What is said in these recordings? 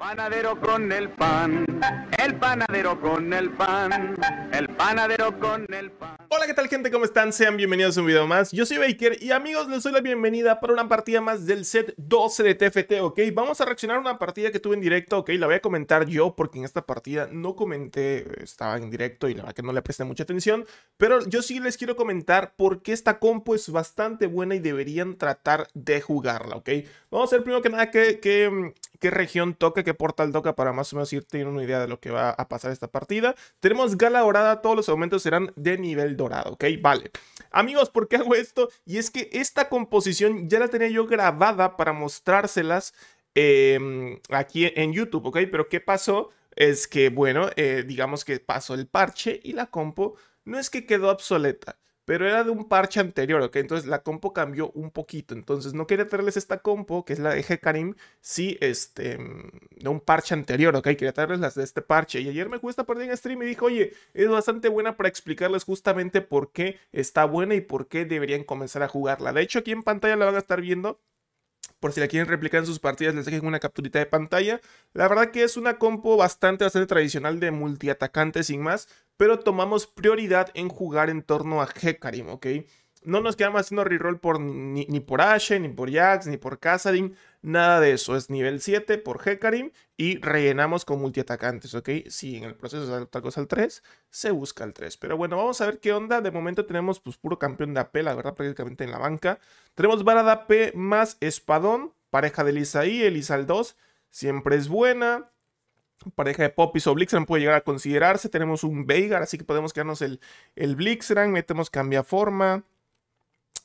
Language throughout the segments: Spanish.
Panadero con el pan, el panadero con el pan, el panadero con el pan. Hola, ¿qué tal gente? ¿Cómo están? Sean bienvenidos a un video más. Yo soy Baker y amigos, les doy la bienvenida para una partida más del set 12 de TFT, ¿ok? Vamos a reaccionar a una partida que tuve en directo, ¿ok? La voy a comentar yo porque en esta partida no comenté, estaba en directo y la verdad que no le presté mucha atención, pero yo sí les quiero comentar porque esta compo es bastante buena y deberían tratar de jugarla, ¿ok? Vamos a ver primero que nada qué, qué, región toca, que portal toca para más o menos ir teniendo una idea de lo que va a pasar esta partida. Tenemos gala dorada, todos los aumentos serán de nivel dorado, ¿ok? Vale. Amigos, ¿por qué hago esto? Y es que esta composición ya la tenía yo grabada para mostrárselas em, aquí en YouTube, ¿ok? Pero ¿qué pasó? Es que, bueno, eh, digamos que pasó el parche y la compo no es que quedó obsoleta, pero era de un parche anterior, ¿ok? Entonces la compo cambió un poquito. Entonces no quería traerles esta compo, que es la de Karim, sí, este, de un parche anterior, ¿ok? Quería traerles las de este parche. Y ayer me esta partida en stream y dijo, oye, es bastante buena para explicarles justamente por qué está buena y por qué deberían comenzar a jugarla. De hecho, aquí en pantalla la van a estar viendo por si la quieren replicar en sus partidas, les dejen una capturita de pantalla. La verdad que es una compo bastante, bastante tradicional de multiatacante sin más, pero tomamos prioridad en jugar en torno a Hecarim, ¿ok? No nos quedamos haciendo reroll por, ni, por Ashe, ni por Jax, ni por Kazarin, nada de eso. Es nivel 7 por Hecarim y rellenamos con multiatacantes, ¿ok? Si en el proceso de otra al 3, se busca el 3. Pero bueno, vamos a ver qué onda. De momento tenemos pues puro campeón de AP, la verdad, prácticamente en la banca. Tenemos vara de AP más espadón, pareja de Elisa al 2, siempre es buena pareja de Poppy o Blixran puede llegar a considerarse. Tenemos un Veigar, así que podemos quedarnos el, el Blixran, metemos cambia forma.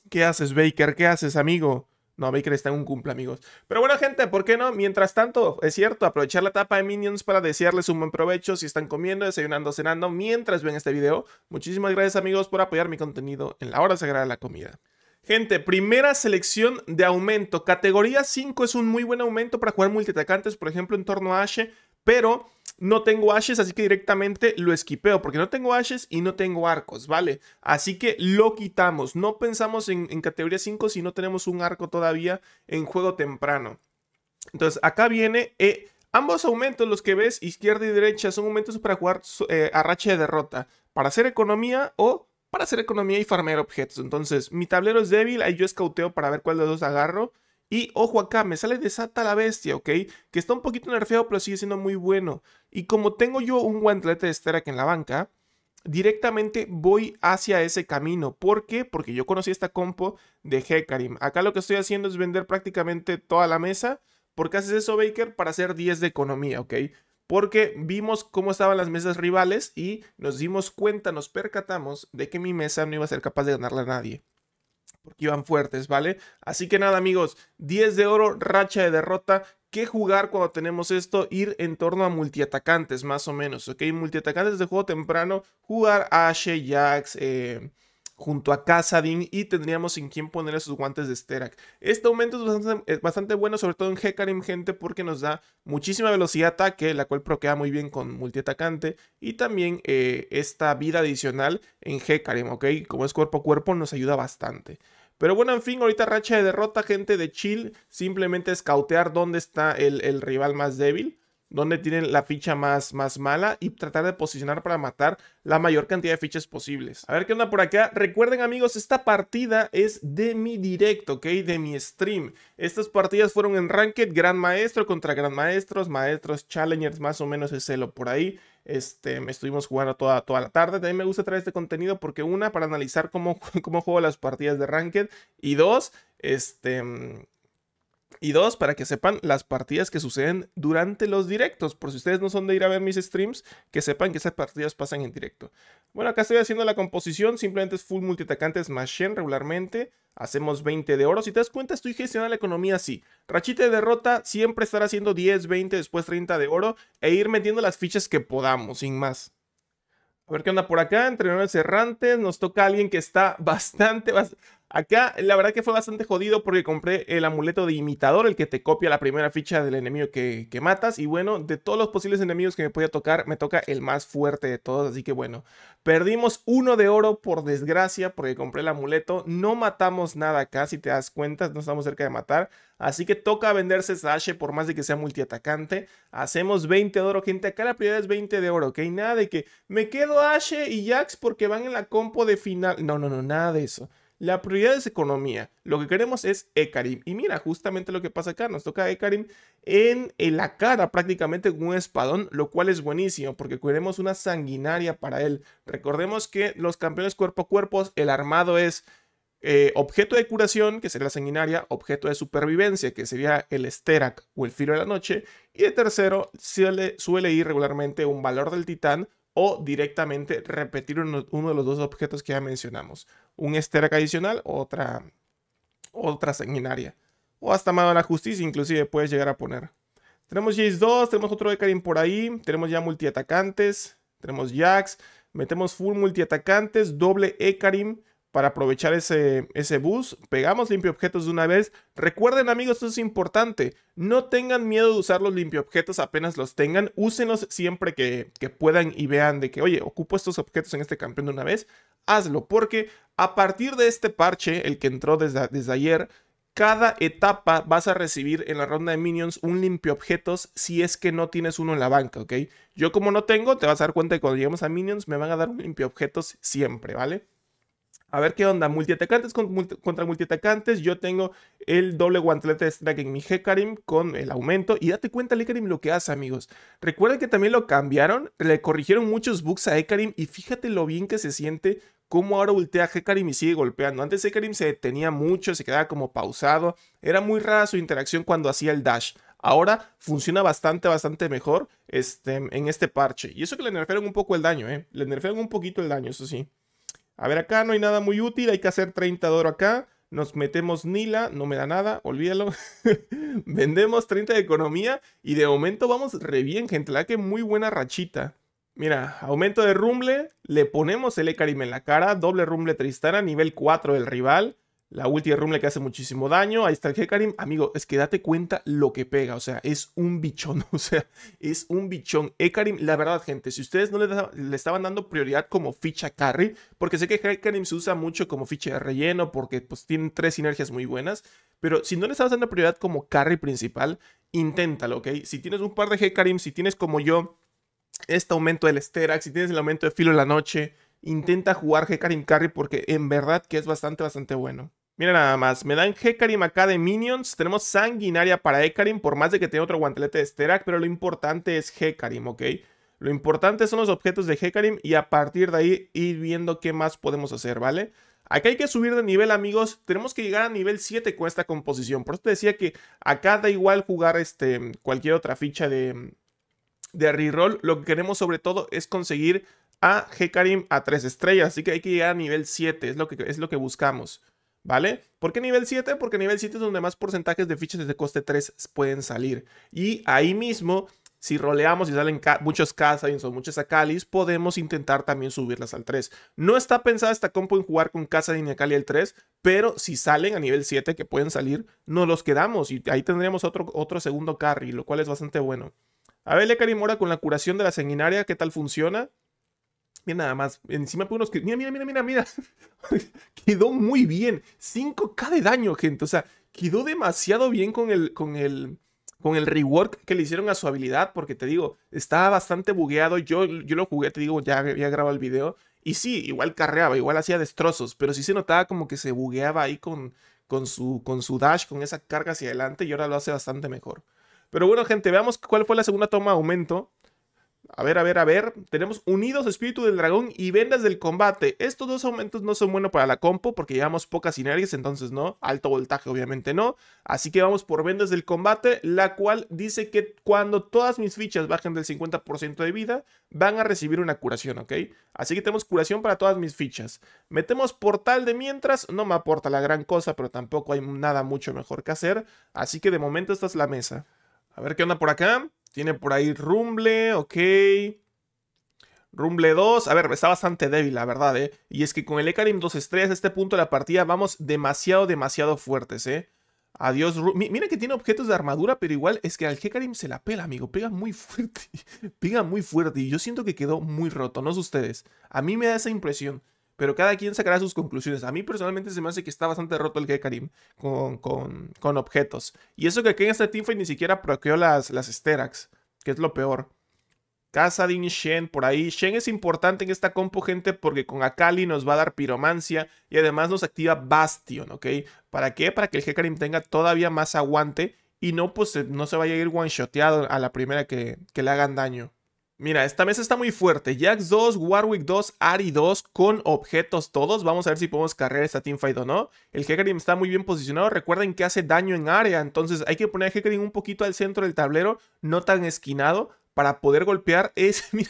¿Qué haces, Baker? ¿Qué haces, amigo? No, Baker está en un cumple, amigos. Pero bueno, gente, ¿por qué no? Mientras tanto, es cierto, aprovechar la etapa de Minions para desearles un buen provecho si están comiendo, desayunando, cenando, mientras ven este video. Muchísimas gracias, amigos, por apoyar mi contenido en la hora sagrada de la comida. Gente, primera selección de aumento. Categoría 5 es un muy buen aumento para jugar multitacantes, por ejemplo, en torno a Ashe, pero no tengo ashes, así que directamente lo esquipeo, porque no tengo ashes y no tengo arcos, ¿vale? Así que lo quitamos. No pensamos en, categoría 5 si no tenemos un arco todavía en juego temprano. Entonces, acá viene... Eh, ambos aumentos, los que ves, izquierda y derecha, son aumentos para jugar eh, a racha de derrota. Para hacer economía o para hacer economía y farmear objetos. Entonces, mi tablero es débil, ahí yo escauteo para ver cuál de los agarro. Y ojo acá, me sale Desata la Bestia, ¿ok? Que está un poquito nerfeado, pero sigue siendo muy bueno. Y como tengo yo un guantelete de aquí en la banca, directamente voy hacia ese camino. ¿Por qué? Porque yo conocí esta compo de Hecarim. Acá lo que estoy haciendo es vender prácticamente toda la mesa. ¿Por qué haces eso, Baker? Para hacer 10 de economía, ¿ok? Porque vimos cómo estaban las mesas rivales y nos dimos cuenta, nos percatamos de que mi mesa no iba a ser capaz de ganarle a nadie porque iban fuertes, ¿vale? Así que nada, amigos, 10 de oro, racha de derrota. ¿Qué jugar cuando tenemos esto? Ir en torno a multiatacantes, más o menos, ¿ok? Multiatacantes de juego temprano, jugar Ashe, Jax, eh, junto a Kazadin y tendríamos sin quién poner esos guantes de Sterak. Este aumento es bastante, eh, bueno, sobre todo en Hecarim, gente, porque nos da muchísima velocidad de ataque, la cual proquea muy bien con multiatacante, y también eh, esta vida adicional en Hecarim, ¿ok? Como es cuerpo a cuerpo, nos ayuda bastante. Pero bueno, en fin, ahorita racha de derrota, gente de Chill. Simplemente escautear dónde está el, rival más débil, dónde tienen la ficha más, más mala y tratar de posicionar para matar la mayor cantidad de fichas posibles. A ver qué onda por acá. Recuerden amigos, esta partida es de mi directo, ¿ok? De mi stream. Estas partidas fueron en Ranked, Gran Maestro contra Gran Maestros, Maestros Challengers, más o menos es lo por ahí. Este, estuvimos jugando toda, toda la tarde. También me gusta traer este contenido porque una, para analizar cómo, cómo juego las partidas de Ranked. Y dos, este, mm, y dos, para que sepan las partidas que suceden durante los directos. Por si ustedes no son de ir a ver mis streams, que sepan que esas partidas pasan en directo. Bueno, acá estoy haciendo la composición. Simplemente es full multitacantes más Shen regularmente. Hacemos 20 de oro. Si te das cuenta, estoy gestionando la economía así. Rachita de derrota, siempre estar haciendo 10, 20, después 30 de oro. E ir metiendo las fichas que podamos, sin más. A ver qué onda por acá. Entrenadores errantes. Nos toca alguien que está bastante Acá la verdad que fue bastante jodido porque compré el amuleto de imitador, el que te copia la primera ficha del enemigo que, que matas. Y bueno, de todos los posibles enemigos que me podía tocar, me toca el más fuerte de todos. Así que bueno, perdimos uno de oro por desgracia porque compré el amuleto. No matamos nada acá, si te das cuenta, no estamos cerca de matar. Así que toca venderse Ashe por más de que sea multiatacante. Hacemos 20 de oro, gente. Acá la prioridad es 20 de oro, ¿ok? Nada de que me quedo Ashe y Jax porque van en la compo de final. No, no, no, nada de eso. La prioridad es economía. Lo que queremos es Ekarim. Y mira, justamente lo que pasa acá. Nos toca Ekarim en, la cara prácticamente con un espadón, lo cual es buenísimo porque queremos una sanguinaria para él. Recordemos que los campeones cuerpo a cuerpo, el armado es eh, objeto de curación, que sería la sanguinaria, objeto de supervivencia, que sería el Sterak o el filo de la noche, y de tercero suele ir regularmente un valor del titán o directamente repetir uno, de los dos objetos que ya mencionamos. Un estera adicional otra, otra sanguinaria. O hasta mano a la justicia, inclusive puedes llegar a poner. Tenemos Jace 2, tenemos otro Ekarim por ahí, tenemos ya multiatacantes, tenemos Jax, metemos full multiatacantes, doble Ekarim, para aprovechar ese, ese bus. Pegamos objetos de una vez. Recuerden amigos, esto es importante. No tengan miedo de usar los objetos... apenas los tengan. Úsenlos siempre que, puedan y vean de que, oye, ocupo estos objetos en este campeón de una vez. Hazlo, porque a partir de este parche, el que entró desde, desde ayer, cada etapa vas a recibir en la ronda de minions un limpio objetos si es que no tienes uno en la banca, ¿ok? Yo como no tengo, te vas a dar cuenta que cuando lleguemos a minions me van a dar un limpio objetos siempre, ¿vale? A ver qué onda, multiatacantes contra multiatacantes. Yo tengo el doble guantelete de strike en mi Hecarim con el aumento. Y date cuenta el Hecarim lo que hace, amigos. Recuerden que también lo cambiaron, le corrigieron muchos bugs a Hecarim. Y fíjate lo bien que se siente cómo ahora voltea Hecarim y sigue golpeando. Antes Hecarim se detenía mucho, se quedaba como pausado. Era muy rara su interacción cuando hacía el dash. Ahora funciona bastante, bastante mejor este, en este parche. Y eso que le nerfearon un poco el daño, ¿eh? Le nerfearon un poquito el daño, eso sí. A ver, acá no hay nada muy útil, hay que hacer 30 de oro acá. Nos metemos Nila, no me da nada, olvídalo. Vendemos 30 de economía y de momento vamos re bien, gente. La que muy buena rachita. Mira, aumento de rumble, le ponemos el Ecarim en la cara, doble rumble Tristana, nivel 4 del rival. La ulti de Rumble que hace muchísimo daño. Ahí está el Hecarim. Amigo, es que date cuenta lo que pega. O sea, es un bichón. O sea, es un bichón. Hecarim, eh, la verdad, gente, si ustedes no le, estaban dando prioridad como ficha carry, porque sé que Hecarim se usa mucho como ficha de relleno, porque pues tienen tres sinergias muy buenas. Pero si no le estabas dando prioridad como carry principal, inténtalo, ¿ok? Si tienes un par de Hecarim, si tienes como yo este aumento del esterax si tienes el aumento de Filo en la noche, intenta jugar Hecarim Carry porque en verdad que es bastante, bastante bueno. Mira nada más, me dan Hecarim acá de Minions, tenemos Sanguinaria para Hecarim, por más de que tenga otro guantelete de Sterak, pero lo importante es Hecarim, ¿ok? Lo importante son los objetos de Hecarim y a partir de ahí ir viendo qué más podemos hacer, ¿vale? Acá hay que subir de nivel, amigos. Tenemos que llegar a nivel 7 con esta composición. Por eso te decía que acá da igual jugar este, cualquier otra ficha de, de reroll. Lo que queremos sobre todo es conseguir a Hecarim a 3 estrellas. Así que hay que llegar a nivel 7. Es lo que, es lo que buscamos. ¿Vale? ¿Por qué nivel 7? Porque nivel 7 es donde más porcentajes de fichas de coste 3 pueden salir. Y ahí mismo, si roleamos y salen muchos Kazadins o muchos Akalis, podemos intentar también subirlas al 3. No está pensada esta compo en jugar con casa y Akali al 3, pero si salen a nivel 7, que pueden salir, nos los quedamos. Y ahí tendríamos otro, otro segundo carry, lo cual es bastante bueno. A ver, Karimora con la curación de la sanguinaria, ¿qué tal funciona? Mira nada más, encima por unos... que, Mira, mira, mira, mira, mira. quedó muy bien. 5k de daño, gente. O sea, quedó demasiado bien con el, con el, con el rework que le hicieron a su habilidad, porque te digo, estaba bastante bugueado. Yo, yo lo jugué, te digo, ya había grabado el video. Y sí, igual carreaba, igual hacía destrozos, pero sí se notaba como que se bugueaba ahí con, con, su, con su dash, con esa carga hacia adelante, y ahora lo hace bastante mejor. Pero bueno, gente, veamos cuál fue la segunda toma de aumento. A ver, a ver, a ver. Tenemos Unidos Espíritu del Dragón y Vendas del Combate. Estos dos aumentos no son buenos para la compo porque llevamos pocas sinergias, entonces no. Alto voltaje obviamente no. Así que vamos por Vendas del Combate, la cual dice que cuando todas mis fichas bajen del 50% de vida, van a recibir una curación, ¿ok? Así que tenemos curación para todas mis fichas. Metemos Portal de Mientras. No me aporta la gran cosa, pero tampoco hay nada mucho mejor que hacer. Así que de momento esta es la mesa. A ver qué onda por acá. Tiene por ahí Rumble, ok. Rumble 2, a ver, está bastante débil, la verdad, ¿eh? Y es que con el Ekarim 2 estrellas, a este punto de la partida vamos demasiado, demasiado fuertes, ¿eh? Adiós, Mira que tiene objetos de armadura, pero igual es que al Hecarim se la pela, amigo. Pega muy fuerte. Pega muy fuerte. Y yo siento que quedó muy roto, no sé ustedes. A mí me da esa impresión. Pero cada quien sacará sus conclusiones. A mí personalmente se me hace que está bastante roto el Gekarim con, con, objetos. Y eso que aquí en este teamfight ni siquiera proqueó las, las Sterax, que es lo peor. de Shen, por ahí. Shen es importante en esta compu, gente, porque con Akali nos va a dar piromancia y además nos activa Bastion, ¿ok? ¿Para qué? Para que el Hecarim tenga todavía más aguante y no, pues, no se vaya a ir one-shoteado a la primera que, que le hagan daño. Mira, esta mesa está muy fuerte. Jax 2, Warwick 2, Ari 2, con objetos todos. Vamos a ver si podemos cargar esta teamfight o no. El Hecarim está muy bien posicionado. Recuerden que hace daño en área. Entonces hay que poner a Hecarim un poquito al centro del tablero, no tan esquinado, para poder golpear ese. Mira,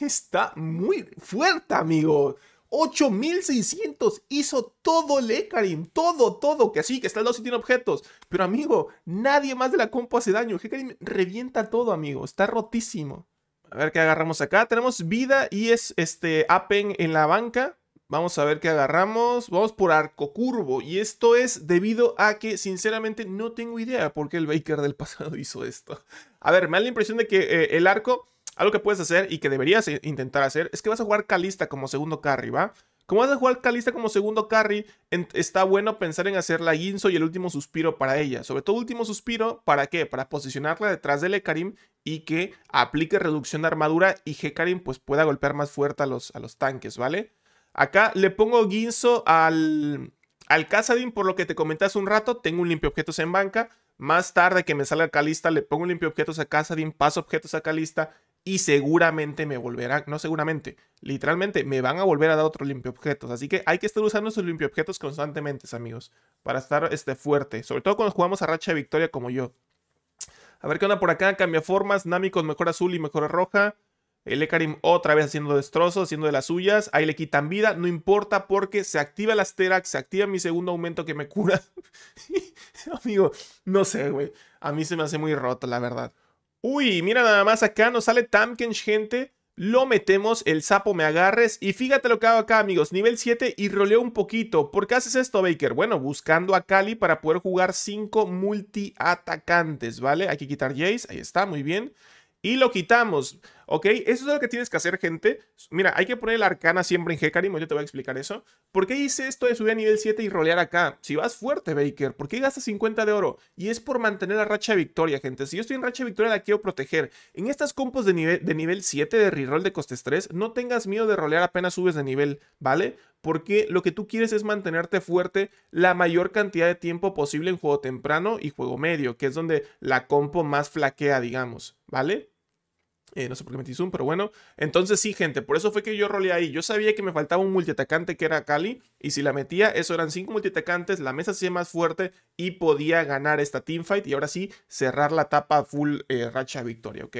está muy fuerte, amigo. 8600 hizo todo el Hecarim, todo, todo, que sí, que está el lado si tiene objetos. Pero amigo, nadie más de la compu hace daño. Hecarim revienta todo, amigo, está rotísimo. A ver qué agarramos acá. Tenemos vida y es este Apen en la banca. Vamos a ver qué agarramos. Vamos por arco curvo. Y esto es debido a que, sinceramente, no tengo idea por qué el Baker del pasado hizo esto. A ver, me da la impresión de que eh, el arco, algo que puedes hacer y que deberías eh, intentar hacer, es que vas a jugar Calista como segundo carry, ¿va? Como vas a jugar Calista como segundo carry, está bueno pensar en hacer la Ginzo y el último suspiro para ella. Sobre todo último suspiro, ¿para qué? Para posicionarla detrás del Ekarim y que aplique reducción de armadura y Hekarim pues pueda golpear más fuerte a los, a los tanques, ¿vale? Acá le pongo Ginzo al, al por lo que te comenté hace un rato, tengo un limpio objetos en banca. Más tarde que me salga Calista, le pongo un limpio objetos a Kazadin, paso objetos a Calista y seguramente me volverán, no seguramente, literalmente me van a volver a dar otro objetos Así que hay que estar usando esos limpio objetos constantemente, amigos, para estar este, fuerte, sobre todo cuando jugamos a racha de victoria como yo. A ver qué onda por acá, cambia formas, Nami con mejor azul y mejor roja. El Ekarim otra vez haciendo destrozos, haciendo de las suyas. Ahí le quitan vida, no importa porque se activa la asterax. se activa mi segundo aumento que me cura. Amigo, no sé, güey. A mí se me hace muy roto, la verdad. Uy, mira nada más acá, nos sale Tamkens, gente. Lo metemos, el sapo me agarres. Y fíjate lo que hago acá, amigos. Nivel 7 y roleo un poquito. ¿Por qué haces esto, Baker? Bueno, buscando a Cali para poder jugar 5 multiatacantes, ¿vale? Hay que quitar Jace. Ahí está, muy bien. Y lo quitamos. ¿Ok? Eso es lo que tienes que hacer, gente. Mira, hay que poner la arcana siempre en Hecarim, yo te voy a explicar eso. ¿Por qué hice esto de subir a nivel 7 y rolear acá? Si vas fuerte, Baker, ¿por qué gastas 50 de oro? Y es por mantener la racha de victoria, gente. Si yo estoy en racha de victoria, la quiero proteger. En estas compos de nivel, de nivel 7 de reroll de costes 3, no tengas miedo de rolear apenas subes de nivel, ¿vale? porque lo que tú quieres es mantenerte fuerte la mayor cantidad de tiempo posible en juego temprano y juego medio, que es donde la compo más flaquea, digamos, ¿vale? Eh, no sé por qué metí Zoom, pero bueno. Entonces sí, gente, por eso fue que yo roleé ahí. Yo sabía que me faltaba un multiatacante que era Kali. Y si la metía, eso eran cinco multiatacantes, la mesa se hacía más fuerte y podía ganar esta teamfight. Y ahora sí, cerrar la tapa full eh, racha victoria, ¿ok?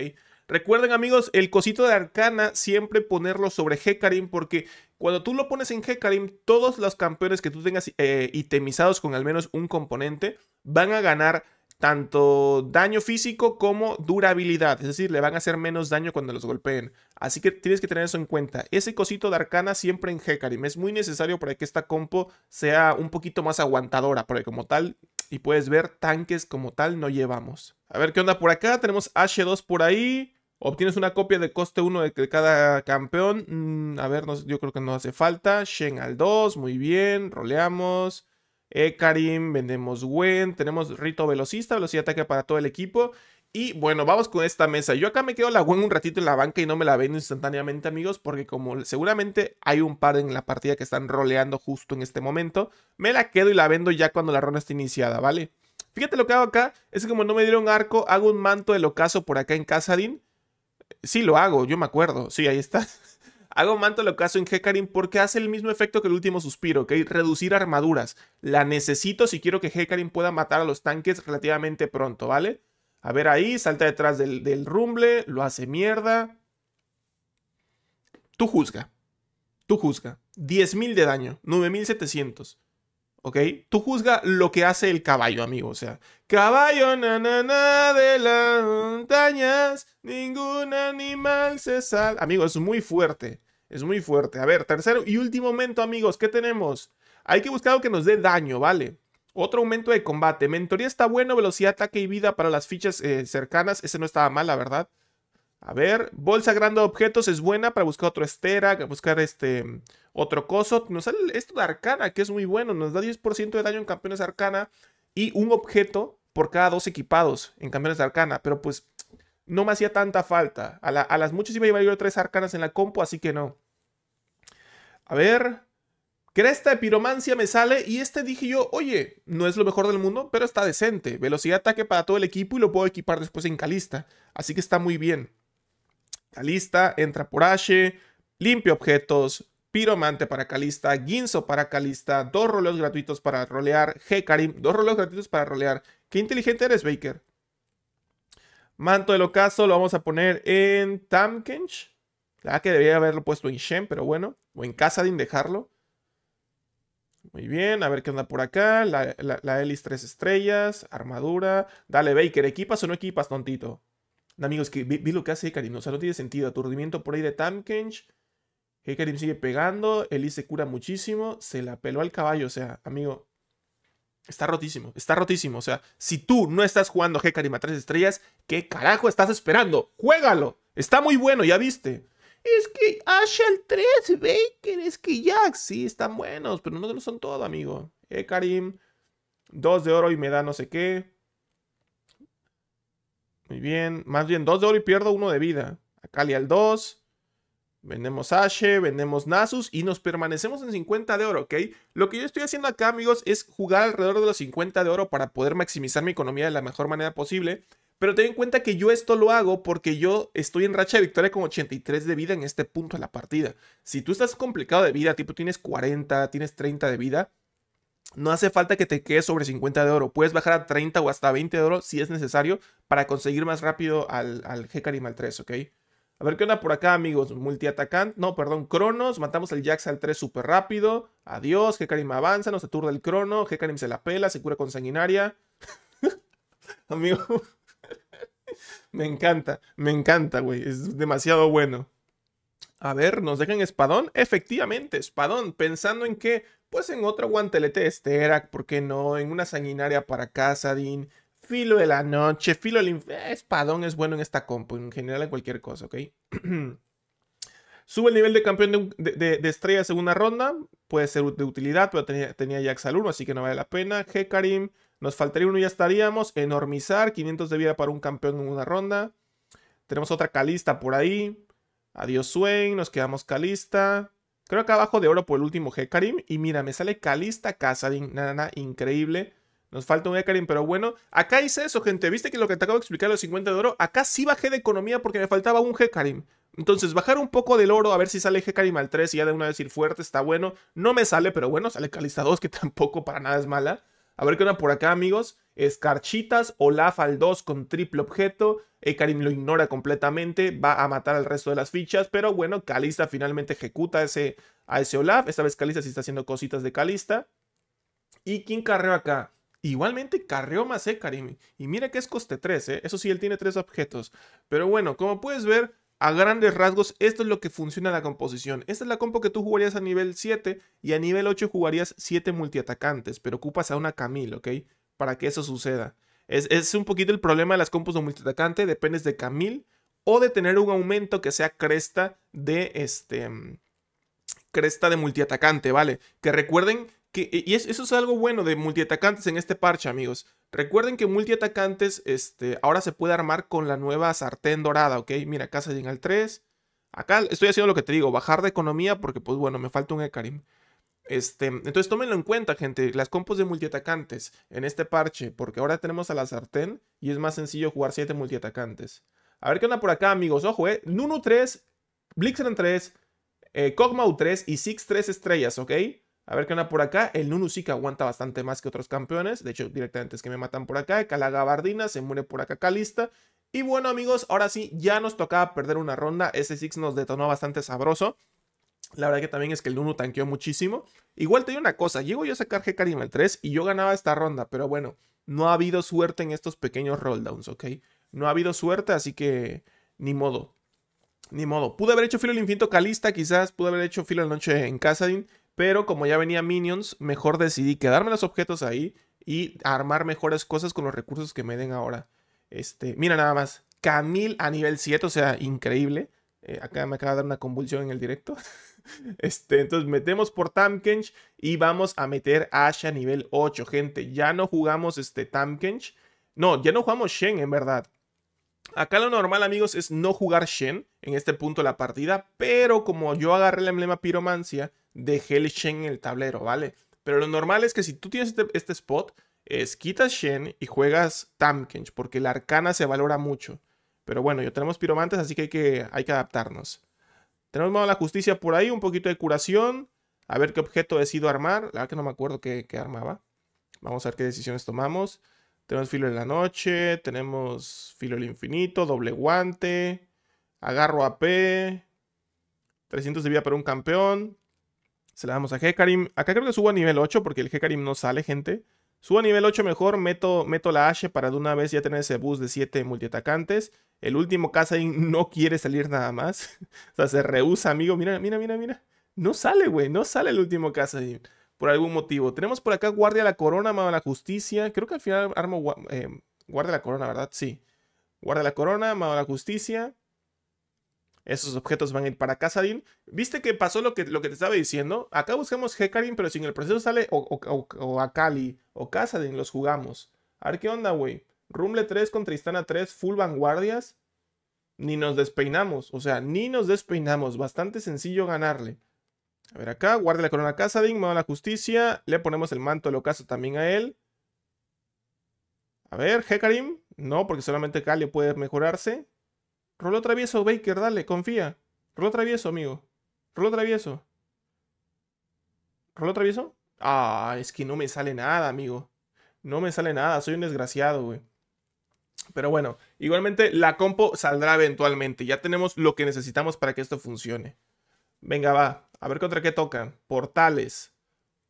Recuerden amigos, el cosito de Arcana siempre ponerlo sobre Hecarim porque cuando tú lo pones en Hecarim, todos los campeones que tú tengas eh, itemizados con al menos un componente van a ganar tanto daño físico como durabilidad, es decir, le van a hacer menos daño cuando los golpeen. Así que tienes que tener eso en cuenta. Ese cosito de arcana siempre en Hecarim es muy necesario para que esta compo sea un poquito más aguantadora, porque como tal, y puedes ver, tanques como tal no llevamos. A ver qué onda por acá, tenemos H2 por ahí. Obtienes una copia de coste 1 de cada campeón. Mm, a ver, yo creo que no hace falta. Shen al 2, muy bien, roleamos eh, Karim, vendemos Gwen, tenemos Rito Velocista, velocidad de ataque para todo el equipo. Y bueno, vamos con esta mesa. Yo acá me quedo la Gwen un ratito en la banca y no me la vendo instantáneamente, amigos, porque como seguramente hay un par en la partida que están roleando justo en este momento, me la quedo y la vendo ya cuando la ronda está iniciada, ¿vale? Fíjate lo que hago acá, es que como no me dieron arco, hago un manto del ocaso por acá en Casadin. Sí, lo hago, yo me acuerdo. Sí, ahí está. Hago manto lo ocaso en Hecarim porque hace el mismo efecto que el último suspiro, ¿ok? Reducir armaduras. La necesito si quiero que Hecarim pueda matar a los tanques relativamente pronto, ¿vale? A ver ahí, salta detrás del, del rumble, lo hace mierda. Tú juzga. Tú juzga. 10.000 de daño, 9.700. ¿ok? Tú juzga lo que hace el caballo, amigo. O sea, caballo nanana na, de las montañas, ningún animal se sal. Amigo, es muy fuerte. Es muy fuerte. A ver, tercero y último momento, amigos. ¿Qué tenemos? Hay que buscar algo que nos dé daño, ¿vale? Otro aumento de combate. Mentoría está bueno, velocidad, ataque y vida para las fichas eh, cercanas. Ese no estaba mal, la verdad. A ver, bolsa grande de objetos es buena para buscar otro estera, buscar este otro coso. Nos sale esto de arcana, que es muy bueno. Nos da 10% de daño en campeones arcana y un objeto por cada dos equipados en campeones de arcana. Pero pues no me hacía tanta falta. A, las muchas iba a llevar tres arcanas en la compo, así que no. A ver. Cresta de piromancia me sale y este dije yo, oye, no es lo mejor del mundo, pero está decente. Velocidad de ataque para todo el equipo y lo puedo equipar después en calista. Así que está muy bien. Calista entra por Ashe, limpia objetos, piromante para Calista, Ginzo para Calista, dos roleos gratuitos para rolear, Hecarim, dos roleos gratuitos para rolear. Qué inteligente eres, Baker. Manto del ocaso lo vamos a poner en Tamkench. La ah, que debería haberlo puesto en Shen, pero bueno. O en de dejarlo. Muy bien, a ver qué onda por acá. La, la, Elis 3 estrellas, armadura. Dale, Baker, ¿equipas o no equipas, tontito? amigos, que vi, lo que hace Hecarim, O sea, no tiene sentido. Aturdimiento por ahí de Tamkench. Hekarim sigue pegando. Elise se cura muchísimo. Se la peló al caballo. O sea, amigo. Está rotísimo. Está rotísimo. O sea, si tú no estás jugando Hecarim a tres estrellas, ¿qué carajo estás esperando? ¡Juégalo! Está muy bueno, ya viste. Es que al 3, Baker, es que Jack, sí, están buenos, pero no lo son todo, amigo. Karim dos de oro y me da no sé qué. Muy bien. Más bien, 2 de oro y pierdo 1 de vida. le al 2. Vendemos Ashe, vendemos Nasus y nos permanecemos en 50 de oro, ¿ok? Lo que yo estoy haciendo acá, amigos, es jugar alrededor de los 50 de oro para poder maximizar mi economía de la mejor manera posible. Pero ten en cuenta que yo esto lo hago porque yo estoy en racha de victoria con 83 de vida en este punto de la partida. Si tú estás complicado de vida, tipo tienes 40, tienes 30 de vida, no hace falta que te quedes sobre 50 de oro. Puedes bajar a 30 o hasta 20 de oro si es necesario para conseguir más rápido al, al Hecarim al 3, ¿ok? A ver qué onda por acá, amigos. Multiatacant. No, perdón, Cronos. Matamos al Jax al 3 súper rápido. Adiós. Hecarim avanza, nos aturda el Crono. Hecarim se la pela, se cura con sanguinaria. Amigo. me encanta, me encanta, güey. Es demasiado bueno. A ver, nos dejan Espadón. Efectivamente, Espadón, pensando en que, pues en otro guantelete de Sterak, ¿por qué no? En una sanguinaria para Casadin, Filo de la noche, Filo del eh, Espadón es bueno en esta compo, en general en cualquier cosa, ¿ok? Sube el nivel de campeón de, estrella segunda ronda. Puede ser de utilidad, pero tenía, ya Jax al 1, así que no vale la pena. Hecarim, nos faltaría uno y ya estaríamos. Enormizar, 500 de vida para un campeón en una ronda. Tenemos otra Calista por ahí. Adiós Swain, nos quedamos Calista. Creo que abajo de oro por el último Hecarim. Y mira, me sale Calista casa Nada, increíble. Nos falta un Hecarim, pero bueno. Acá hice eso, gente. ¿Viste que lo que te acabo de explicar, los 50 de oro? Acá sí bajé de economía porque me faltaba un Hecarim. Entonces, bajar un poco del oro, a ver si sale Hecarim al 3 y ya de una vez ir fuerte, está bueno. No me sale, pero bueno, sale Calista 2, que tampoco para nada es mala. A ver qué onda por acá, amigos. Escarchitas, Olaf al 2 con triple objeto eh, Karim lo ignora completamente, va a matar al resto de las fichas, pero bueno, Kalista finalmente ejecuta ese, a ese Olaf. Esta vez Kalista sí está haciendo cositas de Kalista ¿Y quién carreó acá? Igualmente carreó más eh, Karim. Y mira que es coste 3, eh. eso sí, él tiene 3 objetos. Pero bueno, como puedes ver, a grandes rasgos, esto es lo que funciona la composición. Esta es la compo que tú jugarías a nivel 7 y a nivel 8 jugarías 7 multiatacantes, pero ocupas a una Camille, ¿ok? Para que eso suceda. Es, un poquito el problema de las compus de multiatacante, dependes de Camil o de tener un aumento que sea cresta de este cresta de multiatacante, ¿vale? Que recuerden que y eso es algo bueno de multiatacantes en este parche, amigos. Recuerden que multiatacantes este ahora se puede armar con la nueva sartén dorada, ¿ok? Mira, casa se llega al 3. Acá estoy haciendo lo que te digo, bajar de economía porque pues bueno, me falta un Ecarim. Este, entonces tómenlo en cuenta, gente, las compos de multiatacantes en este parche, porque ahora tenemos a la sartén y es más sencillo jugar 7 multiatacantes. A ver qué onda por acá, amigos. Ojo, eh. Nunu 3, Blixen 3, eh, 3 y Six 3 estrellas, ¿ok? A ver qué onda por acá. El Nunu sí que aguanta bastante más que otros campeones. De hecho, directamente es que me matan por acá. Calagabardina, se muere por acá Calista. Y bueno, amigos, ahora sí, ya nos tocaba perder una ronda. Ese Six nos detonó bastante sabroso. La verdad que también es que el Nunu tanqueó muchísimo. Igual te digo una cosa, llego yo a sacar Hecarim el 3 y yo ganaba esta ronda, pero bueno, no ha habido suerte en estos pequeños rolldowns, ¿ok? No ha habido suerte, así que ni modo. Ni modo. Pude haber hecho filo el infinito calista, quizás, pude haber hecho filo la noche en Casadin, pero como ya venía Minions, mejor decidí quedarme los objetos ahí y armar mejores cosas con los recursos que me den ahora. Este, mira nada más, Camil a nivel 7, o sea, increíble. Eh, acá me acaba de dar una convulsión en el directo. Este, entonces metemos por Tamkench y vamos a meter a Asha nivel 8, gente. Ya no jugamos este Tamkench. No, ya no jugamos Shen, en verdad. Acá lo normal, amigos, es no jugar Shen en este punto de la partida, pero como yo agarré el emblema Piromancia, dejé el Shen en el tablero, ¿vale? Pero lo normal es que si tú tienes este, este, spot, es quitas Shen y juegas Tamkench, porque la arcana se valora mucho. Pero bueno, ya tenemos piromantes, así que, hay que adaptarnos. Tenemos mano la justicia por ahí, un poquito de curación. A ver qué objeto decido armar. La verdad que no me acuerdo qué, armaba. Vamos a ver qué decisiones tomamos. Tenemos filo de la noche, tenemos filo del infinito, doble guante, agarro AP, 300 de vida para un campeón. Se la damos a Hecarim. Acá creo que subo a nivel 8 porque el Hecarim no sale, gente. Subo a nivel 8 mejor, meto, meto la H para de una vez ya tener ese bus de 7 multiatacantes. El último Kazadin no quiere salir nada más. o sea, se rehúsa, amigo. Mira, mira, mira, mira. No sale, güey. No sale el último Kassadin Por algún motivo. Tenemos por acá Guardia la Corona, amado la Justicia. Creo que al final armo eh, Guardia la Corona, ¿verdad? Sí. Guardia la Corona, amado a la Justicia. Esos objetos van a ir para Kazadin. ¿Viste que pasó lo que, lo que te estaba diciendo? Acá buscamos Hecarim, pero si en el proceso sale o, o Akali o Kazadin, los jugamos. A ver qué onda, güey. Rumble 3 con Tristana 3, full vanguardias. Ni nos despeinamos, o sea, ni nos despeinamos. Bastante sencillo ganarle. A ver acá, guarde la corona Casadin, mano a la justicia. Le ponemos el manto al ocaso también a él. A ver, Hecarim. No, porque solamente Kalio puede mejorarse. Rolo travieso, Baker, dale, confía. Rolo travieso, amigo. Rolo travieso. ¿Rolo travieso? Ah, es que no me sale nada, amigo. No me sale nada, soy un desgraciado, güey. Pero bueno, igualmente la compo saldrá eventualmente. Ya tenemos lo que necesitamos para que esto funcione. Venga, va. A ver contra qué toca. Portales.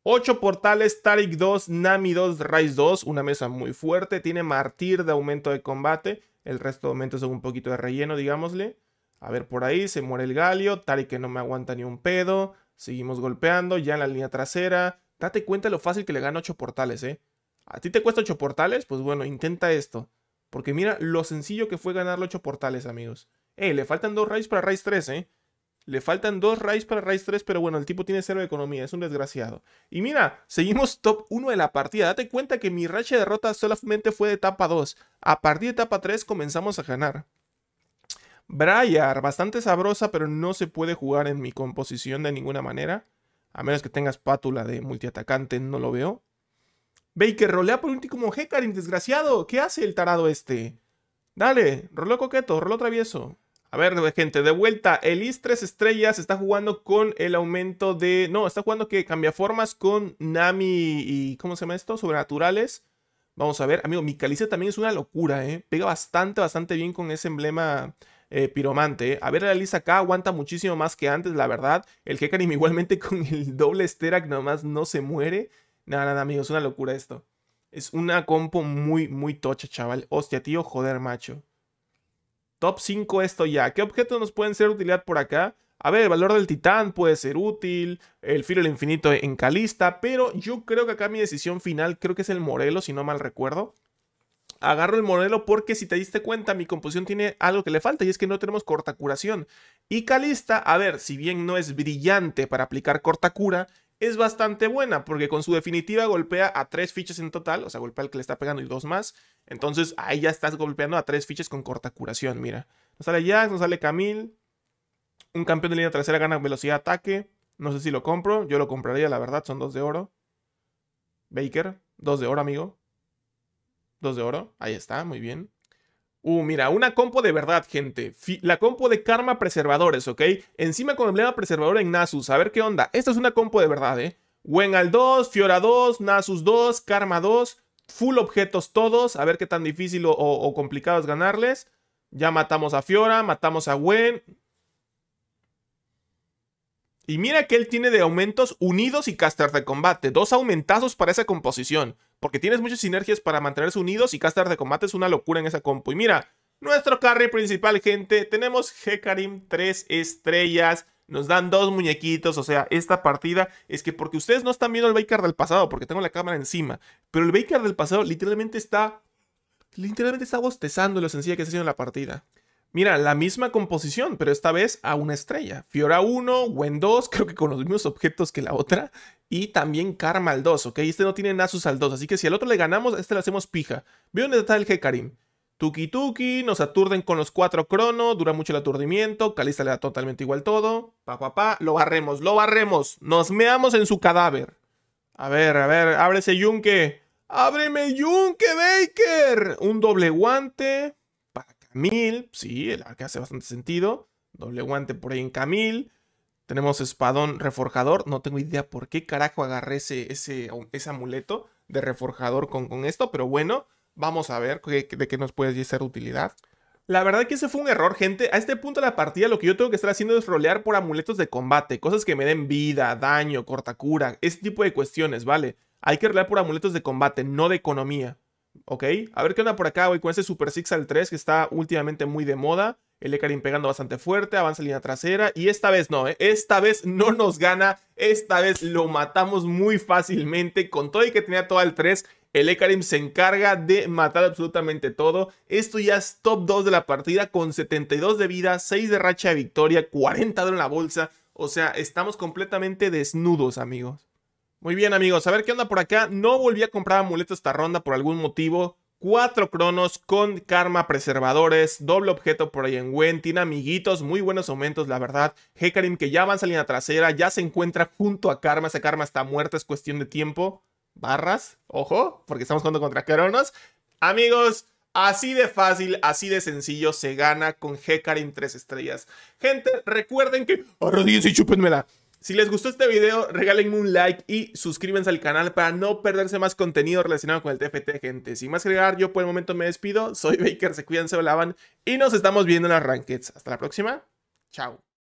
8 portales, Tarik 2, Nami 2, Rise 2. Una mesa muy fuerte. Tiene Martir de aumento de combate. El resto de aumentos son un poquito de relleno, digámosle. A ver, por ahí se muere el Galio. Tarik que no me aguanta ni un pedo. Seguimos golpeando. Ya en la línea trasera. Date cuenta lo fácil que le gana 8 portales, ¿eh? ¿A ti te cuesta 8 portales? Pues bueno, intenta esto. Porque mira lo sencillo que fue ganar los 8 portales, amigos. Eh, le faltan dos raids para raids 3, ¿eh? Le faltan dos raids para raids 3, pero bueno, el tipo tiene cero de economía, es un desgraciado. Y mira, seguimos top 1 de la partida. Date cuenta que mi racha de derrota solamente fue de etapa 2. A partir de etapa 3 comenzamos a ganar. Briar, bastante sabrosa, pero no se puede jugar en mi composición de ninguna manera. A menos que tengas espátula de multiatacante, no lo veo. Baker rolea por un como Hecarim, desgraciado. ¿Qué hace el tarado este? Dale, roló coqueto, roló travieso. A ver, gente, de vuelta. El IS 3 estrellas está jugando con el aumento de. No, está jugando que cambia formas con Nami y. ¿Cómo se llama esto? Sobrenaturales. Vamos a ver, amigo, mi caliza también es una locura, ¿eh? Pega bastante, bastante bien con ese emblema eh, piromante. A ver, la Lisa acá aguanta muchísimo más que antes, la verdad. El Hecarim igualmente con el doble Sterak nomás no se muere. Nada, nada, amigos, una locura esto. Es una compo muy, muy tocha, chaval. Hostia, tío, joder, macho. Top 5 esto ya. ¿Qué objetos nos pueden ser de utilidad por acá? A ver, el valor del titán puede ser útil, el filo del infinito en calista, pero yo creo que acá mi decisión final creo que es el Morelo, si no mal recuerdo. Agarro el Morelo porque si te diste cuenta mi composición tiene algo que le falta y es que no tenemos corta curación. Y calista, a ver, si bien no es brillante para aplicar corta cura, es bastante buena, porque con su definitiva golpea a tres fichas en total, o sea, golpea al que le está pegando y dos más. Entonces ahí ya estás golpeando a tres fichas con corta curación, mira. Nos sale Jax, nos sale Camille. Un campeón de línea trasera gana velocidad de ataque. No sé si lo compro, yo lo compraría, la verdad, son dos de oro. Baker, dos de oro, amigo. Dos de oro, ahí está, muy bien. Uh, mira, una compo de verdad, gente. la compo de Karma Preservadores, ¿ok? Encima con emblema preservador en Nasus. A ver qué onda. Esta es una compo de verdad, ¿eh? al 2, Fiora 2, Nasus 2, Karma 2. Full objetos todos. A ver qué tan difícil o, complicado es ganarles. Ya matamos a Fiora, matamos a Wen. Y mira que él tiene de aumentos unidos y caster de combate. Dos aumentazos para esa composición. Porque tienes muchas sinergias para mantenerse unidos y caster de combate es una locura en esa compu. Y mira, nuestro carry principal, gente. Tenemos Hecarim, 3 estrellas. Nos dan dos muñequitos. O sea, esta partida es que porque ustedes no están viendo el Baker del pasado, porque tengo la cámara encima. Pero el Baker del pasado literalmente está... Literalmente está bostezando lo sencilla que se está en la partida. Mira, la misma composición, pero esta vez a una estrella. Fiora 1, Wen 2, creo que con los mismos objetos que la otra. Y también Karma al 2, ¿ok? Este no tiene Nasus al 2, así que si al otro le ganamos, este le hacemos pija. Veo dónde está el Hecarim. Tuki Tuki, nos aturden con los cuatro crono, dura mucho el aturdimiento, Calista le da totalmente igual todo. Pa, pa, pa, lo barremos, lo barremos, nos meamos en su cadáver. A ver, a ver, ábrese yunque. ¡Ábreme yunque, Baker! Un doble guante. Camil, sí, el que hace bastante sentido. Doble guante por ahí en Camil. Tenemos espadón reforjador. No tengo idea por qué carajo agarré ese, ese, ese amuleto de reforjador con, con, esto, pero bueno, vamos a ver de qué nos puede ser utilidad. La verdad que ese fue un error, gente. A este punto de la partida lo que yo tengo que estar haciendo es rolear por amuletos de combate, cosas que me den vida, daño, corta cura ese tipo de cuestiones, ¿vale? Hay que rolear por amuletos de combate, no de economía. Ok, a ver qué onda por acá, güey, con ese Super Six al 3 que está últimamente muy de moda. El Ekarim pegando bastante fuerte, avanza línea trasera. Y esta vez no, ¿eh? Esta vez no nos gana. Esta vez lo matamos muy fácilmente. Con todo y que tenía todo al 3, el Ekarim se encarga de matar absolutamente todo. Esto ya es top 2 de la partida con 72 de vida, 6 de racha de victoria, 40 de en la bolsa. O sea, estamos completamente desnudos, amigos. Muy bien, amigos. A ver qué onda por acá. No volví a comprar amuletos esta ronda por algún motivo. Cuatro cronos con karma preservadores, doble objeto por ahí en Wentin amiguitos, muy buenos aumentos, la verdad. Hecarim que ya avanza en la trasera, ya se encuentra junto a karma, esa karma está muerta, es cuestión de tiempo. Barras, ojo, porque estamos jugando contra cronos. Amigos, Así de fácil, así de sencillo se gana con Hecarim 3 estrellas. Gente, recuerden que... Arrodíllense ¡Oh, y chúpenmela. Si les gustó este video, regálenme un like y suscríbanse al canal para no perderse más contenido relacionado con el TFT, gente. Sin más que agregar, yo por el momento me despido. Soy Baker, se cuidan, se hablaban y nos estamos viendo en las Hasta la próxima. Chao.